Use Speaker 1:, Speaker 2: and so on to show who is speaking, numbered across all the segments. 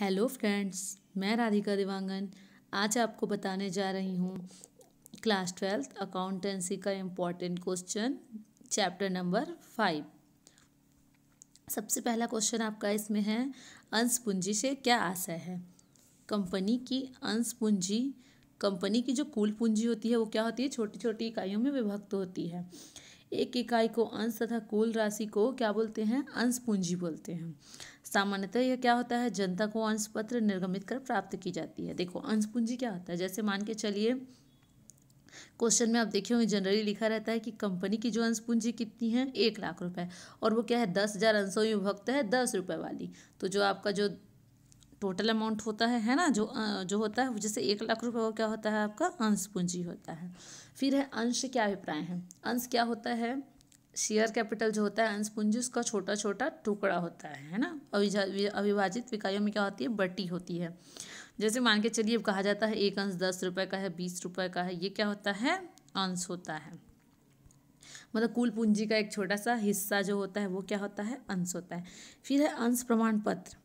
Speaker 1: hello friends मैं राधिका देवांगन आज आपको बताने जा रही हूँ क्लास ट्वेल्थ अकाउंटेंसी का important question chapter number five सबसे पहला क्वेश्चन आपका इसमें है अंश पूंजी से क्या आशय है कंपनी की अंश पूंजी कंपनी की जो कुल पूंजी होती है वो क्या होती है छोटी छोटी इकाइयों में विभक्त होती है एक इकाई को अंश तथा कुल राशि को क्या बोलते हैं अंश पूंजी बोलते हैं सामान्यतः यह क्या होता है जनता को अंश पत्र निर्गमित कर प्राप्त की जाती है देखो अंश पूंजी क्या होता है जैसे मान के चलिए क्वेश्चन में आप देखे होंगे जनरली लिखा रहता है कि कंपनी की जो अंश पूंजी कितनी है एक लाख रुपए और वो क्या है दस हज़ार अंशों में विभक्त है दस रुपए वाली तो जो आपका जो टोटल अमाउंट होता है है ना जो जो होता है जैसे एक लाख रुपए वो क्या होता है आपका अंश पूंजी होता है फिर है अंश क्या अभिप्राय है अंश क्या होता है शेयर कैपिटल जो होता है अंश पूंजी उसका छोटा छोटा टुकड़ा होता है है ना अविभाजित इकाइयों में क्या होती है बटी होती है जैसे मान के चलिए कहा जाता है एक अंश दस रुपये का है बीस रुपये का है ये क्या होता है अंश होता है मतलब कुल पूंजी का एक छोटा सा हिस्सा जो होता है वो क्या होता है अंश होता है फिर है अंश प्रमाण पत्र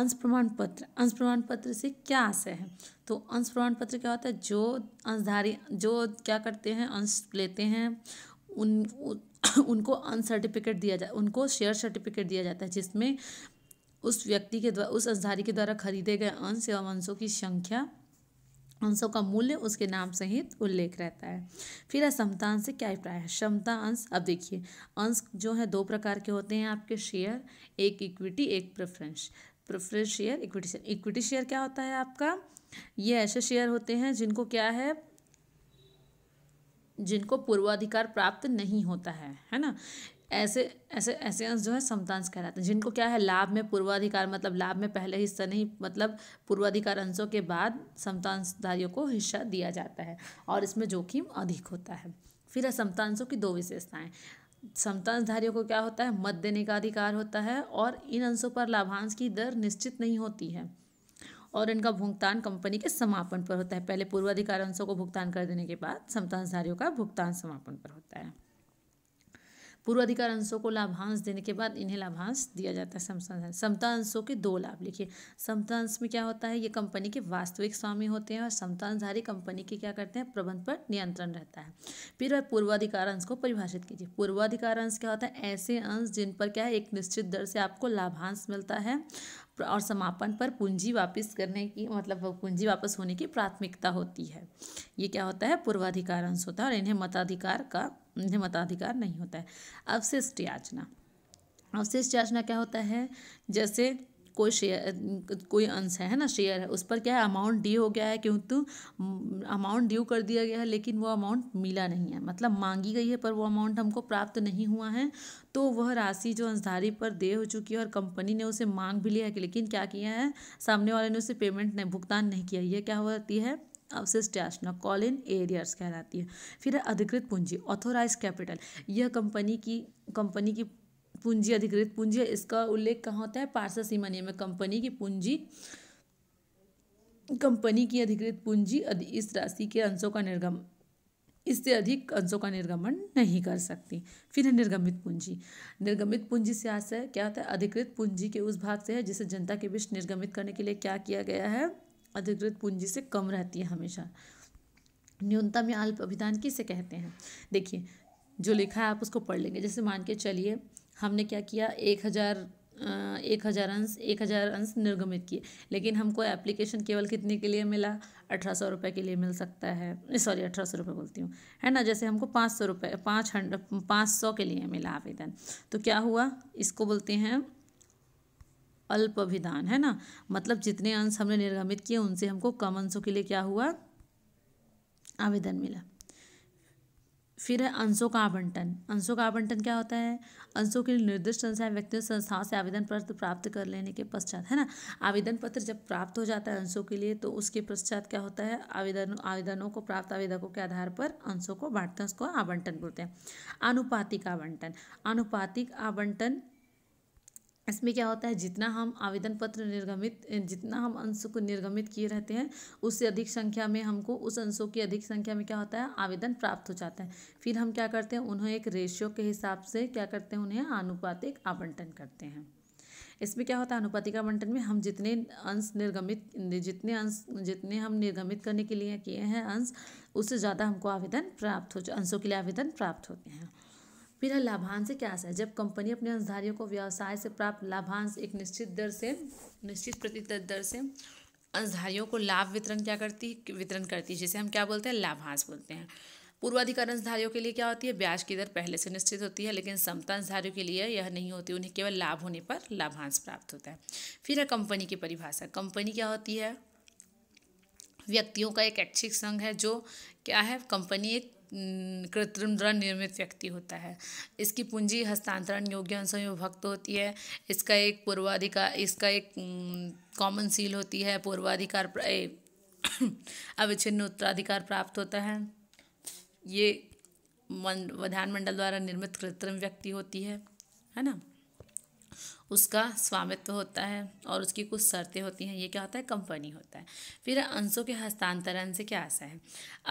Speaker 1: अंश प्रमाण पत्र अंश प्रमाण पत्र से क्या आशय है तो अंश प्रमाण पत्र क्या होता है जो अंशधारी जो क्या करते हैं अंश लेते हैं उन, उ, उनको अंश सर्टिफिकेट दिया जाए उनको शेयर सर्टिफिकेट दिया जाता है जिसमें उस व्यक्ति के द्वारा उस अंशधारी के द्वारा खरीदे गए अंश एवं अंशों की संख्या अंशों का मूल्य उसके नाम सहित उल्लेख रहता है फिर असमता अंश से क्या अभिप्राय है क्षमता अंश अब देखिए अंश जो है दो प्रकार के होते हैं आपके शेयर एक इक्विटी एक preference preference share equity share equity share क्या होता है आपका ये ऐसे शेयर होते हैं जिनको क्या है जिनको पूर्वाधिकार प्राप्त नहीं होता है है ना ऐसे ऐसे ऐसे अंश जो है समतांश कहलाते हैं जिनको क्या है लाभ में पूर्वाधिकार मतलब लाभ में पहले हिस्सा नहीं मतलब पूर्वाधिकार अंशों के बाद समतांशधारियों को हिस्सा दिया जाता है और इसमें जोखिम अधिक होता है फिर है समतांशों की दो विशेषताएं समतांशधारियों को क्या होता है मत देने का अधिकार होता है और इन अंशों पर लाभांश की दर निश्चित नहीं होती है और इनका भुगतान कंपनी के समापन पर होता है पहले पूर्वाधिकार अंशों को भुगतान कर देने के बाद समतांशधारियों का भुगतान समापन पर होता है पूर्व अधिकार अंशों को लाभांश देने के बाद इन्हें लाभांश दिया जाता है समता समता अंशों के दो लाभ लिखिए समता अंश में क्या होता है ये कंपनी के वास्तविक स्वामी होते हैं और समतांशधारी कंपनी के क्या करते हैं प्रबंध पर नियंत्रण रहता है फिर पूर्वाधिकार अंश को परिभाषित कीजिए पूर्वाधिकार अंश क्या होता है ऐसे अंश जिन पर क्या है एक निश्चित दर से आपको लाभांश मिलता है और समापन पर पूंजी वापस करने की मतलब पूंजी वापस होने की प्राथमिकता होती है ये क्या होता है पूर्वाधिकार अंश होता है और इन्हें मताधिकार का इन्हें मताधिकार नहीं होता है अवशिष्ट याचना अवशिष्ट याचना क्या होता है जैसे कोई शेयर कोई अंश है ना शेयर है उस पर क्या है अमाउंट ड्यू हो गया है किंतु अमाउंट ड्यू कर दिया गया है लेकिन वो अमाउंट मिला नहीं है मतलब मांगी गई है पर वो अमाउंट हमको प्राप्त नहीं हुआ है तो वह राशि जो अंशधारी पर दे हो चुकी है और कंपनी ने उसे मांग भी लिया है लेकिन क्या किया है सामने वाले ने उसे पेमेंट नहीं भुगतान नहीं किया यह क्या होती है अवशिष्ट याचना कॉल इन एरियर्स कहलाती है फिर अधिकृत पूंजी ऑथोराइज कैपिटल यह कंपनी की कंपनी की पूंजी अधिकृत पूंजी इसका उल्लेख कहाँ होता है पार्षद सीमा नियम कंपनी की पूंजी कंपनी की अधिकृत पूंजी इस राशि के अंशों का निर्गम इससे अधिक अंशों का निर्गमन नहीं कर सकती फिर है निर्गमित पूंजी निर्गमित पूंजी से आशय क्या होता है अधिकृत पूंजी के उस भाग से है जिसे जनता के बीच निर्गमित करने के लिए क्या किया गया है अधिकृत पूंजी से कम रहती है हमेशा न्यूनतम या अल्प अभिधान किसे कहते हैं देखिए जो लिखा है आप उसको पढ़ लेंगे जैसे मान के चलिए हमने क्या किया एक हज़ार एक हज़ार अंश एक हज़ार अंश निर्गमित किए लेकिन हमको एप्लीकेशन केवल कितने के लिए मिला अठारह सौ रुपये के लिए मिल सकता है सॉरी अठारह सौ रुपये बोलती हूँ है ना जैसे हमको पाँच सौ रुपये पाँच हंड पाँच सौ के लिए मिला आवेदन तो क्या हुआ इसको बोलते हैं अल्पविधान है ना मतलब जितने अंश हमने निर्गमित किए उनसे हमको कम अंशों के लिए क्या हुआ आवेदन मिला फिर है अंशों का आवंटन अंशों का आवंटन क्या होता है अंशों के लिए निर्दिष्ट संस्था व्यक्तियों संस्थाओं से आवेदन पत्र प्राप्त कर लेने के पश्चात है ना आवेदन पत्र जब प्राप्त हो जाता है अंशों के लिए तो उसके पश्चात क्या होता है आवेदन आवेदनों को प्राप्त आवेदकों के आधार पर अंशों को बांटते हैं उसको आवंटन बोलते हैं आनुपातिक आवंटन आनुपातिक आवंटन इसमें क्या होता है जितना हम आवेदन पत्र निर्गमित जितना हम अंश को निर्गमित किए रहते हैं उससे अधिक संख्या में हमको उस अंशों की अधिक संख्या में क्या होता है आवेदन प्राप्त हो जाता है फिर हम क्या करते हैं उन्हें एक रेशियो के हिसाब से क्या करते हैं उन्हें आनुपातिक आवंटन करते हैं इसमें क्या होता है अनुपातिक आवंटन में हम जितने अंश निर्गमित जितने अंश जितने हम निर्गमित करने के लिए किए हैं अंश उससे ज़्यादा हमको आवेदन प्राप्त हो अंशों के लिए आवेदन प्राप्त होते हैं फिर है लाभांश क्या है जब कंपनी अपने अंशधारियों को व्यवसाय से प्राप्त लाभांश एक निश्चित दर से निश्चित प्रतिशत दर से अंशधारियों को लाभ वितरण क्या करती है वितरण करती है जिसे हम क्या बोलते हैं लाभांश बोलते हैं पूर्वाधिकार अंशधारियों के लिए क्या होती है ब्याज की दर पहले से निश्चित होती है लेकिन समता अंशधारियों के लिए यह नहीं होती उन्हें केवल लाभ होने पर लाभांश प्राप्त होता है फिर है कंपनी की परिभाषा कंपनी क्या होती है व्यक्तियों का एक ऐच्छिक संघ है जो क्या है कंपनी एक कृत्रिम द्वारा निर्मित व्यक्ति होता है इसकी पूंजी हस्तांतरण योग्य अंशों भक्त होती है इसका एक पूर्वाधिकार इसका एक कॉमन सील होती है पूर्वाधिकार अविच्छिन्न उत्तराधिकार प्राप्त होता है ये विधानमंडल द्वारा निर्मित कृत्रिम व्यक्ति होती है है ना उसका स्वामित्व होता है और उसकी कुछ शर्तें होती हैं ये क्या होता है कंपनी होता है फिर अंशों के हस्तांतरण से क्या आशा है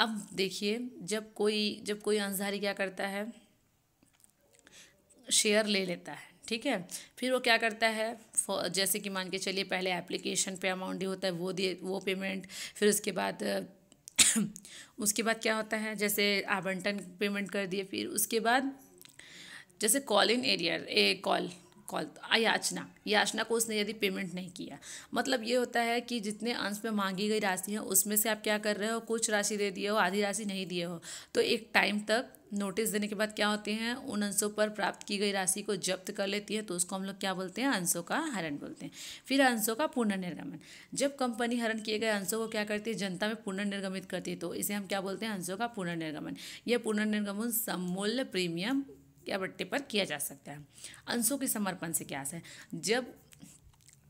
Speaker 1: अब देखिए जब कोई जब कोई अंशधारी क्या करता है शेयर ले लेता है ठीक है फिर वो क्या करता है जैसे कि मान के चलिए पहले एप्लीकेशन पे अमाउंट होता है वो दिए वो पेमेंट फिर उसके बाद उसके बाद क्या होता है जैसे आवंटन पेमेंट कर दिए फिर उसके बाद जैसे call in arrear a call call याचना याचना को उसने यदि पेमेंट नहीं किया मतलब ये होता है कि जितने अंश में मांगी गई राशि है उसमें से आप क्या कर रहे हो कुछ राशि दे दिए हो आधी राशि नहीं दिए हो तो एक टाइम तक नोटिस देने के बाद क्या होते हैं उन अंशों पर प्राप्त की गई राशि को जब्त कर लेती है तो उसको हम लोग क्या बोलते हैं अंशों का हरण बोलते हैं फिर अंशों का पुनर्निर्गमन जब कंपनी हरण किए गए अंशों को क्या करती है जनता में पुनर्निर्गमित करती है तो इसे हम क्या बोलते हैं अंशों का पुनर्निर्गमन यह पुनर्निर्गमन समूल्य प्रीमियम या बट्टे पर किया जा सकता है अंशों के समर्पण से क्या है जब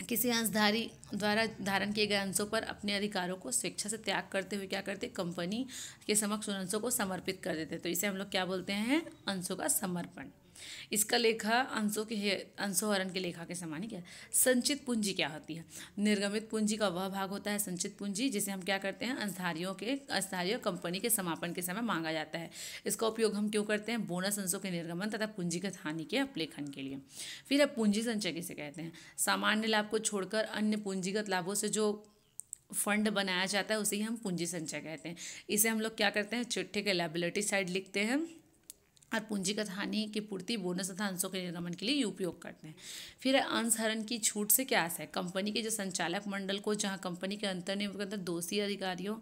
Speaker 1: किसी अंशधारी द्वारा धारण किए गए अंशों पर अपने अधिकारों को स्वेच्छा से त्याग करते हुए क्या करते कंपनी के समक्ष उन अंशों को समर्पित कर देते तो इसे हम लोग क्या बोलते हैं अंशों का समर्पण इसका लेखा अंशों के अंशोहरण के लेखा के समान ही क्या संचित पूंजी क्या होती है निर्गमित पूंजी का वह भाग होता है संचित पूंजी जिसे हम क्या करते हैं अंशधारियों के अंशधारियों कंपनी के समापन के समय मांगा जाता है इसका उपयोग हम क्यों करते हैं बोनस अंशों के निर्गमन तथा पूंजीगत हानि के अपलेखन के लिए फिर अब पूंजी संचय किसे कहते हैं सामान्य लाभ को छोड़कर अन्य पूंजीगत लाभों से जो फंड बनाया जाता है उसे ही हम पूंजी संचय कहते हैं इसे हम लोग क्या करते हैं चिट्ठे के लाइबिलिटी साइड लिखते हैं और पूंजीगत हानि की पूर्ति बोनस तथा अंशों के निर्गमन के लिए उपयोग करते हैं फिर अंशहरण की छूट से क्या आशा है कंपनी के जो संचालक मंडल को जहां कंपनी के अंतर्नियम के अंदर दोषी अधिकारियों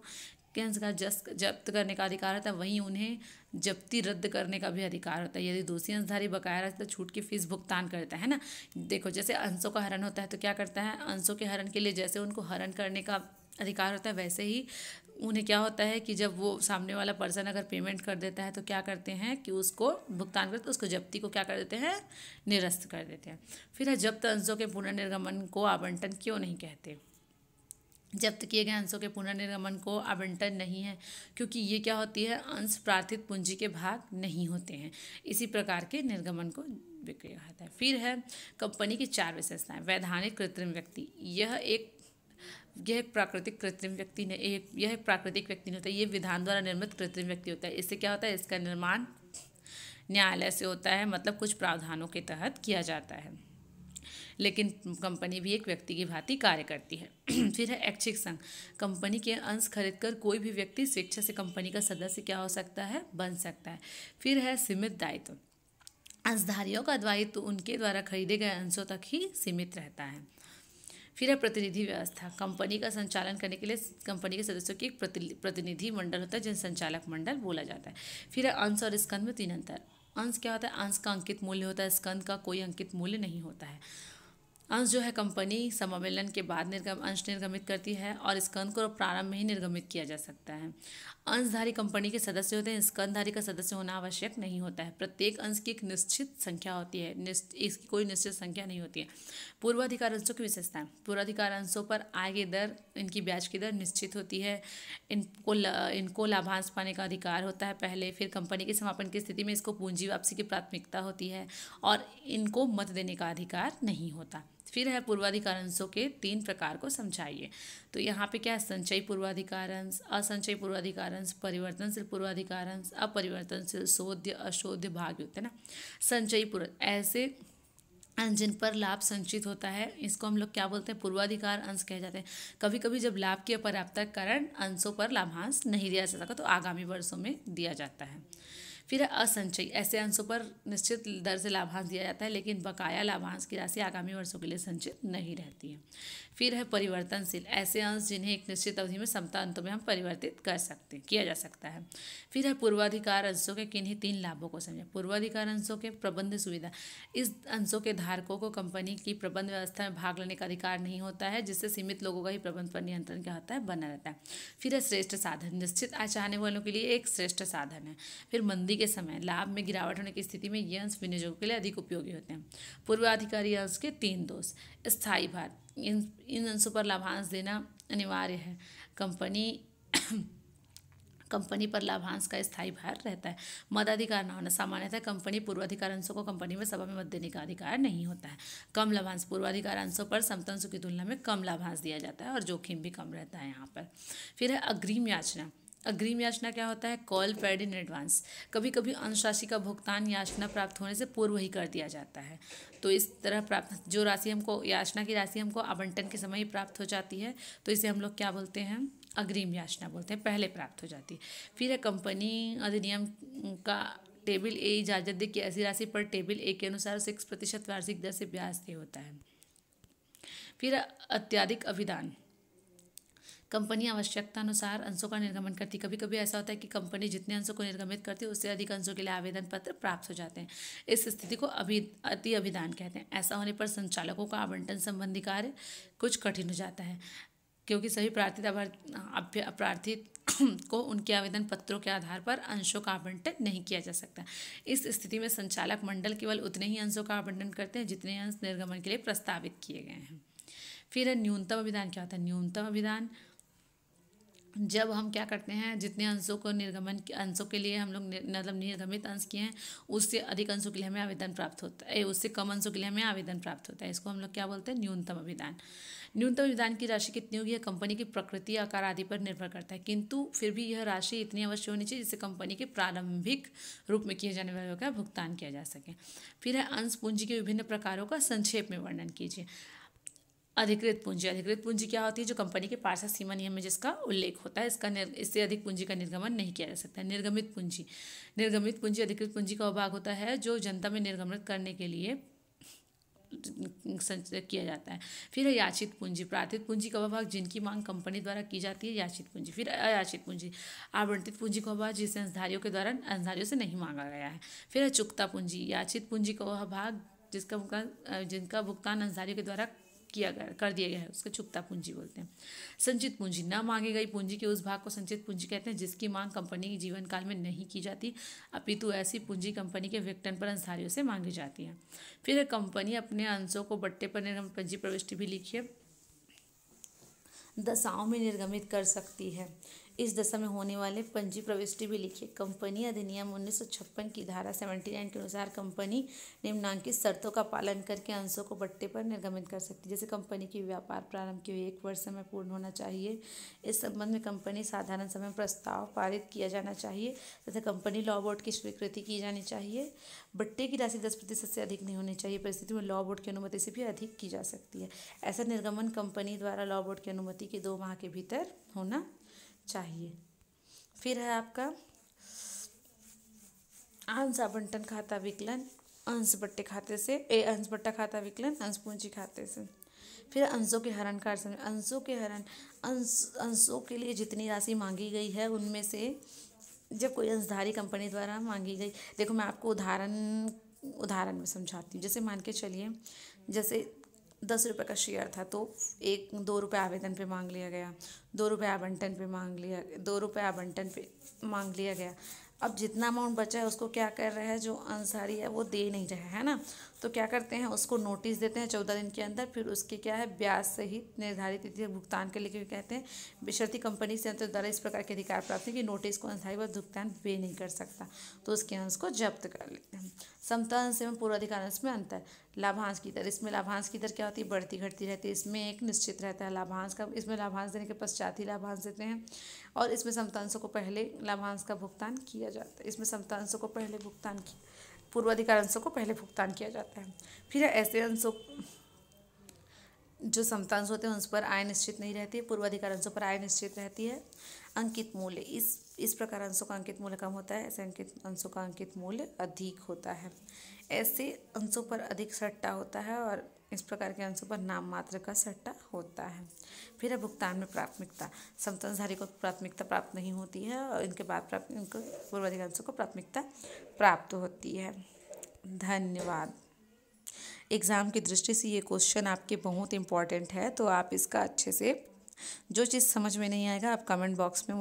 Speaker 1: के अंशकार जब्त करने का अधिकार होता है वहीं उन्हें जब्ती रद्द करने का भी अधिकार होता है यदि दोषी अंशधारी बकाया है तो छूट की फीस भुगतान करता है ना देखो जैसे अंशों का हरण होता है तो क्या करता है अंशों के हरण के लिए जैसे उनको हरण करने का अधिकार होता है वैसे ही उन्हें क्या होता है कि जब वो सामने वाला पर्सन अगर पेमेंट कर देता है तो क्या करते हैं कि उसको भुगतान करते उसको जब्ती को क्या कर देते हैं निरस्त कर देते हैं फिर है जब्त अंशों के पुनर्निर्गमन को आवंटन क्यों नहीं कहते जब्त किए गए अंशों के पुनर्निर्गमन को आवंटन नहीं है क्योंकि ये क्या होती है अंश प्रार्थित पूंजी के भाग नहीं होते हैं इसी प्रकार के निर्गमन को विक्रय कहता है फिर है कंपनी की चार विशेषताएं वैधानिक कृत्रिम व्यक्ति यह एक यह एक प्राकृतिक कृत्रिम व्यक्ति ने एक यह प्राकृतिक व्यक्ति नहीं होता ये विधान द्वारा निर्मित कृत्रिम व्यक्ति होता है इससे क्या होता है इसका निर्माण न्यायालय से होता है मतलब कुछ प्रावधानों के तहत किया जाता है लेकिन कंपनी भी एक व्यक्ति की भांति कार्य करती है फिर है ऐच्छिक संघ कंपनी के अंश खरीदकर कोई भी व्यक्ति स्वेच्छा से कंपनी का सदस्य क्या हो सकता है बन सकता है फिर है सीमित दायित्व अंशधारियों का दायित्व तो उनके द्वारा खरीदे गए अंशों तक ही सीमित रहता है फिर है प्रतिनिधि व्यवस्था कंपनी का संचालन करने के लिए कंपनी के सदस्यों की एक प्रतिनिधि मंडल होता है जिन्हें संचालक मंडल बोला जाता है फिर है अंश और स्कंद में तीन अंतर अंश क्या होता है अंश का अंकित मूल्य होता है स्कंद का कोई अंकित मूल्य नहीं होता है अंश जो है कंपनी सम्मेलन के बाद निर्गम अंश निर्गमित करती है और स्कंद को प्रारंभ में ही निर्गमित किया जा सकता है अंशधारी कंपनी के सदस्य होते हैं स्कंदधारी का सदस्य होना आवश्यक नहीं होता है प्रत्येक अंश की एक निश्चित संख्या होती है इसकी कोई निश्चित संख्या नहीं होती है पूर्वाधिकार अंशों की विशेषता पूर्वाधिकार अंशों पर आय की दर इनकी ब्याज की दर निश्चित होती है इनको इनको लाभांश पाने का अधिकार होता है पहले फिर कंपनी के समापन की स्थिति में इसको पूंजी वापसी की प्राथमिकता होती है और इनको मत देने का अधिकार नहीं होता फिर है पूर्वाधिकार अंशों के तीन प्रकार को समझाइए तो यहाँ पे क्या है संचयी पूर्वाधिकार अंश असंचयी पूर्वाधिकार अंश परिवर्तनशील पूर्वाधिकार अंश अपरिवर्तनशील शोध्य अशोध्य भाग होते हैं ना संचयी पूर्व ऐसे जिन पर लाभ संचित होता है इसको हम लोग क्या बोलते हैं पूर्वाधिकार अंश कहे जाते हैं कभी कभी जब लाभ की अपर्याप्त कारण अंशों पर लाभांश नहीं दिया जा सकता तो आगामी वर्षों में दिया जाता है फिर है असंचयी ऐसे अंशों पर निश्चित दर से लाभांश दिया जाता है लेकिन बकाया लाभांश की राशि आगामी वर्षों के लिए संचित नहीं रहती है फिर है परिवर्तनशील ऐसे अंश जिन्हें एक निश्चित अवधि में समता अंतों में हम परिवर्तित कर सकते हैं किया जा सकता है फिर है पूर्वाधिकार अंशों के किन्हीं तीन लाभों को समझें पूर्वाधिकार अंशों के प्रबंध सुविधा इस अंशों के धारकों को कंपनी की प्रबंध व्यवस्था में भाग लेने का अधिकार नहीं होता है जिससे सीमित लोगों का ही प्रबंध पर नियंत्रण क्या होता है बना रहता है फिर है श्रेष्ठ साधन निश्चित आ चाहने वालों के लिए एक श्रेष्ठ साधन है फिर मंदी के समय लाभ में गिरावट होने की स्थिति में ये अंश विनियोजकों के लिए अधिक उपयोगी होते हैं पूर्वाधिकारी अंश के तीन दोष स्थायी भार इन इन अंशों पर लाभांश देना अनिवार्य है कंपनी कंपनी पर लाभांश का स्थायी भार रहता है मताधिकार न होना सामान्यतः कंपनी पूर्वाधिकार अंशों को कंपनी में सभा में मत देने का अधिकार नहीं होता है कम लाभांश पूर्वाधिकार अंशों पर समतंशों की तुलना में कम लाभांश दिया जाता है और जोखिम भी कम रहता है यहाँ पर फिर है अग्रिम याचना अग्रिम याचना क्या होता है कॉल पेड इन एडवांस कभी कभी राशि का भुगतान याचना प्राप्त होने से पूर्व ही कर दिया जाता है तो इस तरह प्राप्त जो राशि हमको याचना की राशि हमको आवंटन के समय ही प्राप्त हो जाती है तो इसे हम लोग क्या बोलते हैं अग्रिम याचना बोलते हैं पहले प्राप्त हो जाती है फिर है कंपनी अधिनियम का टेबल ए इजाजत दे कि ऐसी राशि पर टेबल ए के अनुसार सिक्स प्रतिशत वार्षिक दर से ब्याज दे होता है फिर अत्याधिक अभिधान कंपनी आवश्यकता अनुसार अंशों का निर्गमन करती कभी कभी ऐसा होता है कि कंपनी जितने अंशों को निर्गमित करती है उससे अधिक अंशों के लिए आवेदन पत्र प्राप्त हो जाते हैं इस स्थिति को अभि अति अभिधान कहते हैं ऐसा होने पर संचालकों का आवंटन संबंधी कार्य कुछ कठिन हो जाता है क्योंकि सभी प्रार्थित प्रार्थी को उनके आवेदन पत्रों के आधार पर अंशों का आवंटन नहीं किया जा सकता इस स्थिति में संचालक मंडल केवल उतने ही अंशों का आवंटन करते हैं जितने अंश निर्गमन के लिए प्रस्तावित किए गए हैं फिर न्यूनतम अभिधान क्या होता है न्यूनतम अभिधान जब हम क्या करते हैं जितने अंशों को निर्गमन अंशों के लिए हम लोग मतलब निर्गमित अंश किए हैं उससे अधिक अंशों के लिए हमें आवेदन प्राप्त होता है उससे कम अंशों के लिए हमें आवेदन प्राप्त होता है इसको हम लोग क्या बोलते हैं न्यूनतम अभिदान न्यूनतम अभिदान की राशि कितनी होगी यह कंपनी की प्रकृति आकार आदि पर निर्भर करता है किंतु फिर भी यह राशि इतनी अवश्य होनी चाहिए जिससे कंपनी के प्रारंभिक रूप में किए जाने वाले का भुगतान किया जा सके फिर है अंश पूंजी के विभिन्न प्रकारों का संक्षेप में वर्णन कीजिए अधिकृत पूंजी अधिकृत पूंजी क्या होती है जो कंपनी के पार्षद सीमा नियम में जिसका उल्लेख होता है इसका इससे अधिक पूंजी का निर्गमन नहीं किया जा सकता है निर्गमित पूंजी निर्गमित पूंजी अधिकृत पूंजी का भाग होता है जो जनता में निर्गमित करने के लिए किया जाता है फिर है याचित पूंजी प्रार्थित पूंजी का भाग जिनकी मांग कंपनी द्वारा की जाती है याचित पूंजी फिर अयाचित पूंजी आवंटित पूंजी का भाग जिसे अंशधारियों के द्वारा अंसधारियों से नहीं मांगा गया है फिर है चुकता पूंजी याचित पूंजी का वह भाग जिसका भुगतान जिनका भुगतान अंसधारियों के द्वारा किया गया कर दिया गया है उसका चुकता पूंजी बोलते हैं संचित पूंजी न मांगी गई पूंजी के उस भाग को संचित पूंजी कहते हैं जिसकी मांग कंपनी के जीवन काल में नहीं की जाती अपितु ऐसी पूंजी कंपनी के विकटन पर अंसारियों से मांगी जाती है फिर कंपनी अपने अंशों को बट्टे पर निर्गम पूंजी प्रविष्टि भी लिखी है दशाओं में निर्गमित कर सकती है इस दशा में होने वाले पंजी प्रविष्टि भी लिखिए कंपनी अधिनियम उन्नीस की धारा 79 के अनुसार कंपनी निम्नांकित शर्तों का पालन करके अंशों को बट्टे पर निर्गमित कर सकती है जैसे कंपनी की व्यापार प्रारंभ के एक वर्ष समय पूर्ण होना चाहिए इस संबंध में कंपनी साधारण समय प्रस्ताव पारित किया जाना चाहिए तथा कंपनी लॉ बोर्ड की स्वीकृति की जानी चाहिए बट्टे की राशि दस प्रतिशत से अधिक नहीं होनी चाहिए परिस्थिति में लॉ बोर्ड की अनुमति से भी अधिक की जा सकती है ऐसा निर्गमन कंपनी द्वारा लॉ बोर्ड की अनुमति के दो माह के भीतर होना चाहिए फिर है आपका अंश आवंटन खाता विकलन अंश बट्टे खाते से ए अंश बट्टा खाता विकलन अंश पूंजी खाते से फिर अंशों के हरण कार्य समय अंशों के हरण अंश अंशों के लिए जितनी राशि मांगी गई है उनमें से जब कोई अंशधारी कंपनी द्वारा मांगी गई देखो मैं आपको उदाहरण उदाहरण में समझाती हूँ जैसे मान के चलिए जैसे दस रुपये का शेयर था तो एक दो रुपये आवेदन पे मांग लिया गया दो रुपये आवंटन पे मांग लिया दो रुपये आवंटन पे मांग लिया गया अब जितना अमाउंट बचा है उसको क्या कर रहा है जो अंसारी है वो दे नहीं रहा है ना तो क्या करते हैं उसको नोटिस देते हैं चौदह दिन के अंदर फिर उसके क्या है ब्याज सहित निर्धारित तिथि भुगतान के लिए कहते हैं बेशर्ती कंपनी से अंतर द्वारा इस प्रकार के अधिकार प्राप्त है कि नोटिस को अंधाई वह भुगतान वे नहीं कर सकता तो उसके अंश को जब्त कर लेते हैं समता अंश पूर्व अधिकार अंश में अंतर लाभांश की दर इसमें लाभांश की दर क्या होती है बढ़ती घटती रहती है इसमें एक निश्चित रहता है लाभांश का इसमें लाभांश देने के पश्चात ही लाभांश देते हैं और इसमें समतांशों को पहले लाभांश का भुगतान किया जाता है इसमें अंशों को पहले भुगतान किया पूर्वाधिकार अंशों को पहले भुगतान किया जाता है फिर ऐसे अंशों जो समतांश होते हैं उस पर आय निश्चित नहीं रहती है पूर्वाधिकार अंशों पर आय निश्चित रहती है अंकित मूल्य इस इस प्रकार अंशों का अंकित मूल्य कम होता है ऐसे अंकित अंशों का अंकित मूल्य अधिक होता है ऐसे अंशों पर अधिक सट्टा होता है और इस प्रकार के अंशों पर नाम मात्र का सट्टा होता है फिर है भुगतान में प्राथमिकता समतनधारी को प्राथमिकता प्राप्त नहीं होती है और इनके बाद प्राप्त इनको अंशों को प्राथमिकता प्राप्त होती है धन्यवाद एग्ज़ाम की दृष्टि से ये क्वेश्चन आपके बहुत इंपॉर्टेंट है तो आप इसका अच्छे से जो चीज़ समझ में नहीं आएगा आप कमेंट बॉक्स में